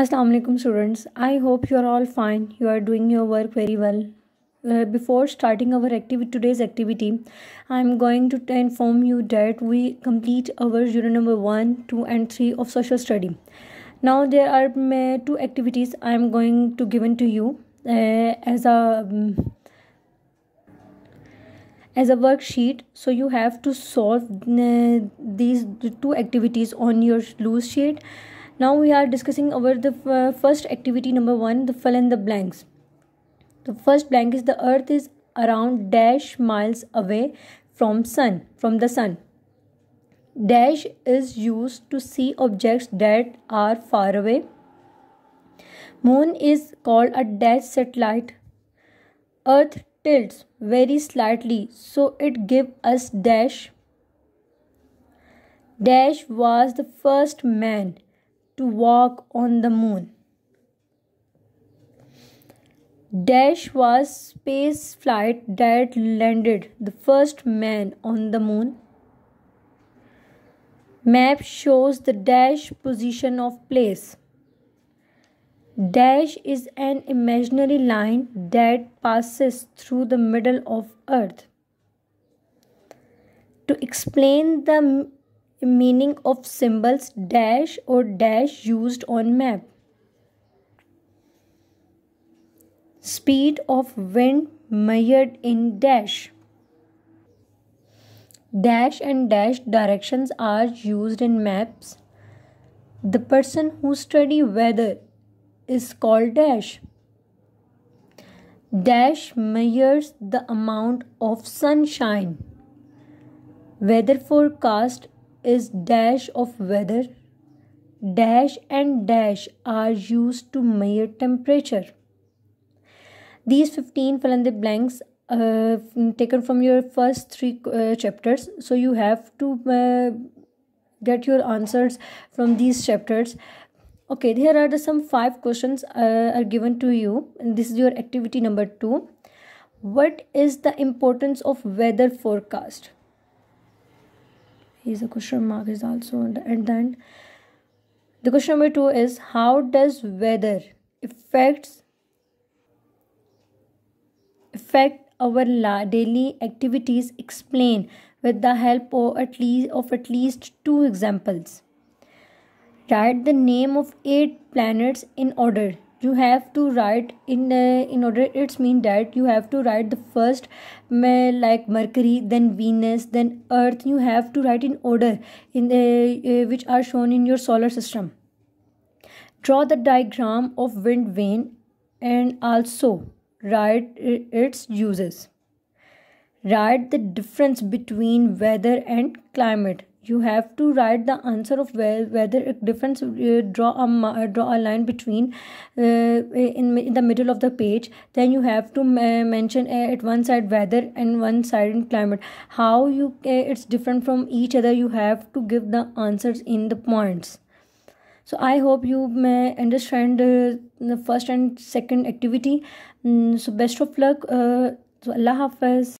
Assalamu alaikum students. I hope you are all fine. You are doing your work very well. Uh, before starting our activity today's activity, I am going to inform you that we complete our unit number 1, 2 and 3 of social study. Now there are two activities I am going to given to you uh, as a um, as a worksheet so you have to solve uh, these two activities on your loose sheet now we are discussing over the uh, first activity number one the fill in the blanks the first blank is the earth is around dash miles away from sun from the sun dash is used to see objects that are far away moon is called a dash satellite earth tilts very slightly so it give us dash dash was the first man to walk on the moon. Dash was space flight that landed the first man on the moon. Map shows the dash position of place. Dash is an imaginary line that passes through the middle of earth. To explain the meaning of symbols dash or dash used on map. Speed of wind measured in dash. Dash and dash directions are used in maps. The person who study weather is called dash. Dash measures the amount of sunshine. Weather forecast is dash of weather. Dash and dash are used to measure temperature. These 15 fill in the blanks uh, taken from your first three uh, chapters. So you have to uh, get your answers from these chapters. Okay, here are the some five questions uh, are given to you. And this is your activity number two. What is the importance of weather forecast? is a question mark is also at the end the question number two is how does weather affects affect our daily activities explain with the help of at least of at least two examples write the name of eight planets in order you have to write in uh, in order it's mean that you have to write the first uh, like mercury then venus then earth you have to write in order in the uh, uh, which are shown in your solar system draw the diagram of wind vane and also write its uses write the difference between weather and climate you have to write the answer of whether a difference uh, draw a uh, draw a line between uh, in, in the middle of the page then you have to uh, mention uh, at one side weather and one side in climate how you it's different from each other you have to give the answers in the points so i hope you may understand the first and second activity mm, so best of luck so allah hafiz